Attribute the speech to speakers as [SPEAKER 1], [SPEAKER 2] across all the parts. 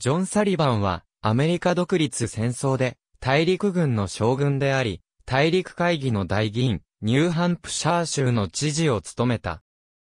[SPEAKER 1] ジョン・サリバンは、アメリカ独立戦争で、大陸軍の将軍であり、大陸会議の大議員、ニューハンプシャー州の知事を務めた。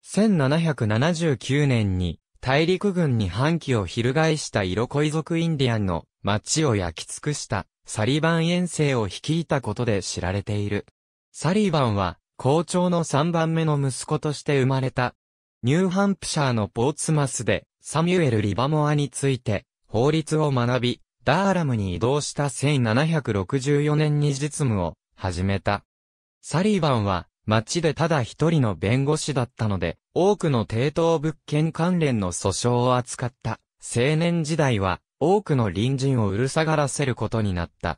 [SPEAKER 1] 1779年に、大陸軍に反旗を翻した色恋族インディアンの街を焼き尽くしたサリバン遠征を率いたことで知られている。サリバンは校長の3番目の息子として生まれた。ニューハンプシャーのポーツマスでサミュエル・リバモアについて法律を学び、ダーラムに移動した1764年に実務を始めた。サリーバンは町でただ一人の弁護士だったので、多くの抵当物件関連の訴訟を扱った青年時代は多くの隣人をうるさがらせることになった。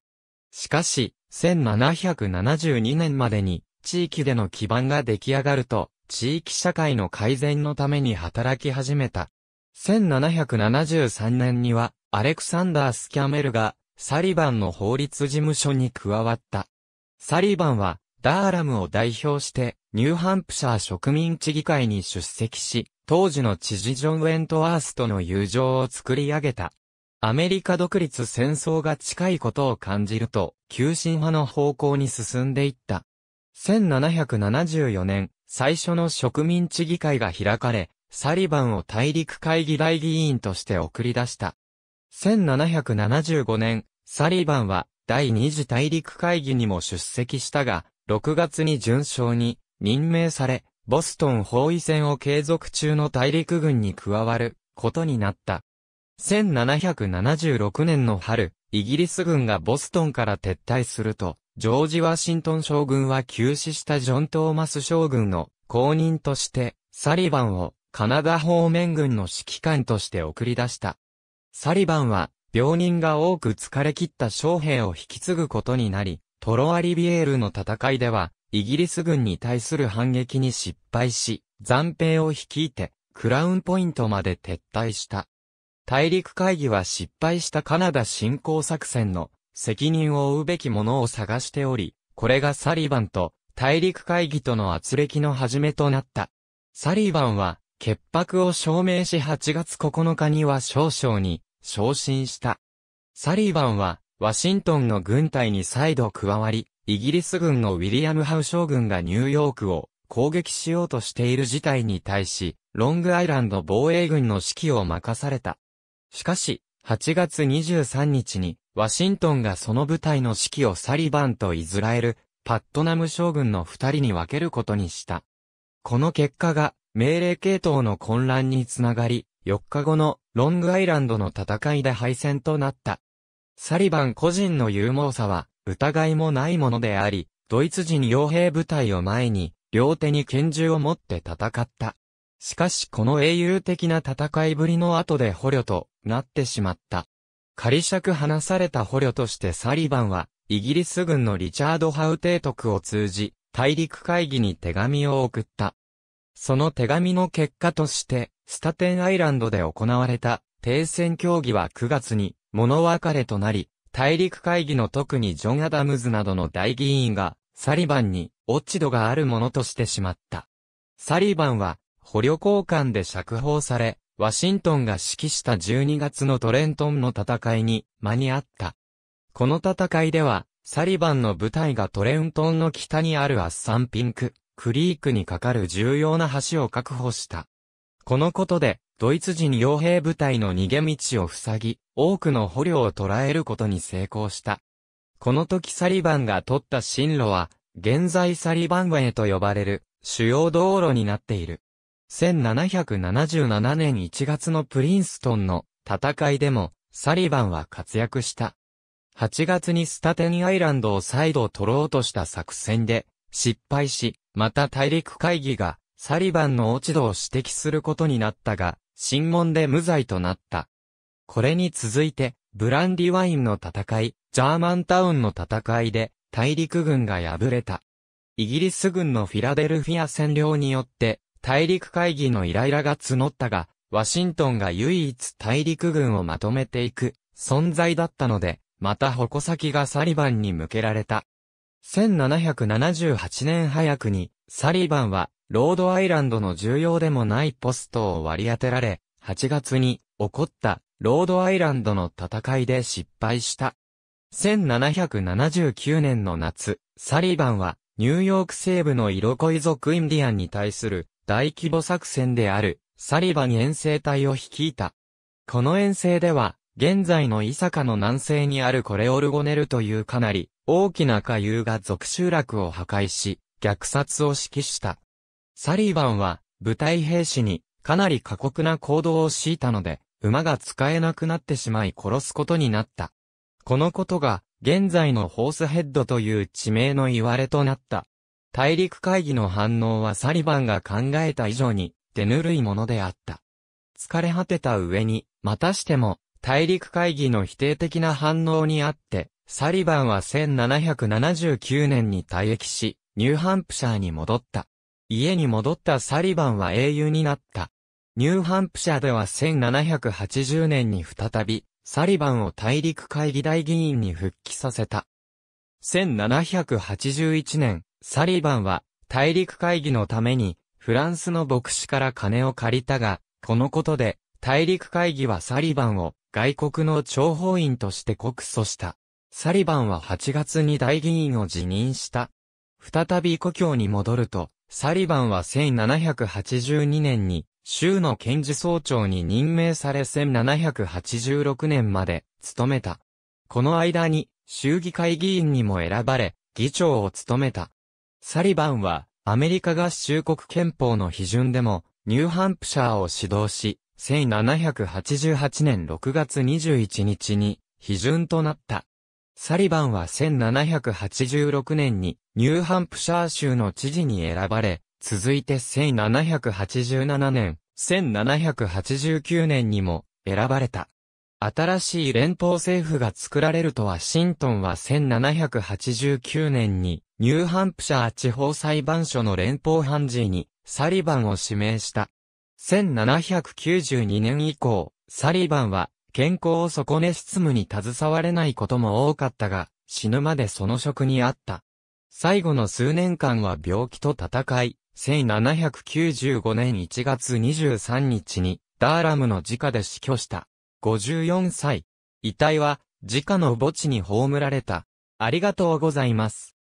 [SPEAKER 1] しかし、1772年までに地域での基盤が出来上がると、地域社会の改善のために働き始めた。1773年には、アレクサンダー・スキャメルが、サリバンの法律事務所に加わった。サリバンは、ダーラムを代表して、ニューハンプシャー植民地議会に出席し、当時の知事ジョン・ウェントワースとの友情を作り上げた。アメリカ独立戦争が近いことを感じると、急進派の方向に進んでいった。1774年、最初の植民地議会が開かれ、サリバンを大陸会議大議員として送り出した。1775年、サリバンは第二次大陸会議にも出席したが、6月に順将に任命され、ボストン包囲戦を継続中の大陸軍に加わることになった。1776年の春、イギリス軍がボストンから撤退すると、ジョージ・ワシントン将軍は急死したジョン・トーマス将軍の後任として、サリバンをカナダ方面軍の指揮官として送り出した。サリバンは、病人が多く疲れ切った将兵を引き継ぐことになり、トロアリビエールの戦いでは、イギリス軍に対する反撃に失敗し、残兵を率いて、クラウンポイントまで撤退した。大陸会議は失敗したカナダ侵攻作戦の責任を負うべきものを探しており、これがサリバンと大陸会議との圧力の始めとなった。サリバンは潔白を証明し8月9日には少将に昇進した。サリーバンは、ワシントンの軍隊に再度加わり、イギリス軍のウィリアム・ハウ将軍がニューヨークを攻撃しようとしている事態に対し、ロングアイランド防衛軍の指揮を任された。しかし、8月23日に、ワシントンがその部隊の指揮をサリバンとイズラエル、パットナム将軍の二人に分けることにした。この結果が、命令系統の混乱につながり、4日後のロングアイランドの戦いで敗戦となった。サリバン個人の勇猛さは疑いもないものであり、ドイツ人傭兵部隊を前に両手に拳銃を持って戦った。しかしこの英雄的な戦いぶりの後で捕虜となってしまった。仮釈放された捕虜としてサリバンは、イギリス軍のリチャード・ハウテイトクを通じ、大陸会議に手紙を送った。その手紙の結果として、スタテンアイランドで行われた停戦協議は9月に物別れとなり、大陸会議の特にジョン・アダムズなどの大議員が、サリバンに落ち度があるものとしてしまった。サリバンは、捕虜交換で釈放され、ワシントンが指揮した12月のトレントンの戦いに間に合った。この戦いでは、サリバンの部隊がトレントンの北にあるアッサンピンククリークに架かる重要な橋を確保した。このことで、ドイツ人傭兵部隊の逃げ道を塞ぎ、多くの捕虜を捕らえることに成功した。この時サリバンが取った進路は、現在サリバンへと呼ばれる主要道路になっている。1777年1月のプリンストンの戦いでもサリバンは活躍した。8月にスタテンアイランドを再度取ろうとした作戦で失敗し、また大陸会議が、サリバンの落ち度を指摘することになったが、審問で無罪となった。これに続いて、ブランディワインの戦い、ジャーマンタウンの戦いで、大陸軍が敗れた。イギリス軍のフィラデルフィア占領によって、大陸会議のイライラが募ったが、ワシントンが唯一大陸軍をまとめていく存在だったので、また矛先がサリバンに向けられた。1778年早くに、サリバンは、ロードアイランドの重要でもないポストを割り当てられ、8月に起こったロードアイランドの戦いで失敗した。1779年の夏、サリバンはニューヨーク西部のイロコイ族インディアンに対する大規模作戦であるサリバン遠征隊を率いた。この遠征では現在の伊坂の南西にあるコレオルゴネルというかなり大きな下流が属集落を破壊し、虐殺を指揮した。サリバンは、部隊兵士に、かなり過酷な行動を強いたので、馬が使えなくなってしまい殺すことになった。このことが、現在のホースヘッドという地名の言われとなった。大陸会議の反応はサリバンが考えた以上に、手ぬるいものであった。疲れ果てた上に、またしても、大陸会議の否定的な反応にあって、サリバンは1779年に退役し、ニューハンプシャーに戻った。家に戻ったサリバンは英雄になった。ニューハンプシャーでは1780年に再び、サリバンを大陸会議大議員に復帰させた。1781年、サリバンは大陸会議のためにフランスの牧師から金を借りたが、このことで大陸会議はサリバンを外国の諜報員として告訴した。サリバンは8月に大議員を辞任した。再び故郷に戻ると、サリバンは1782年に州の検事総長に任命され1786年まで務めた。この間に州議会議員にも選ばれ、議長を務めた。サリバンはアメリカ合衆国憲法の批准でもニューハンプシャーを指導し、1788年6月21日に、批准となった。サリバンは1786年にニューハンプシャー州の知事に選ばれ、続いて1787年、1789年にも選ばれた。新しい連邦政府が作られるとワシントンは1789年にニューハンプシャー地方裁判所の連邦判事にサリバンを指名した。1792年以降、サリバンは健康を損ね執務に携われないことも多かったが、死ぬまでその職にあった。最後の数年間は病気と戦い、1795年1月23日にダーラムの自家で死去した。54歳。遺体は自家の墓地に葬られた。ありがとうございます。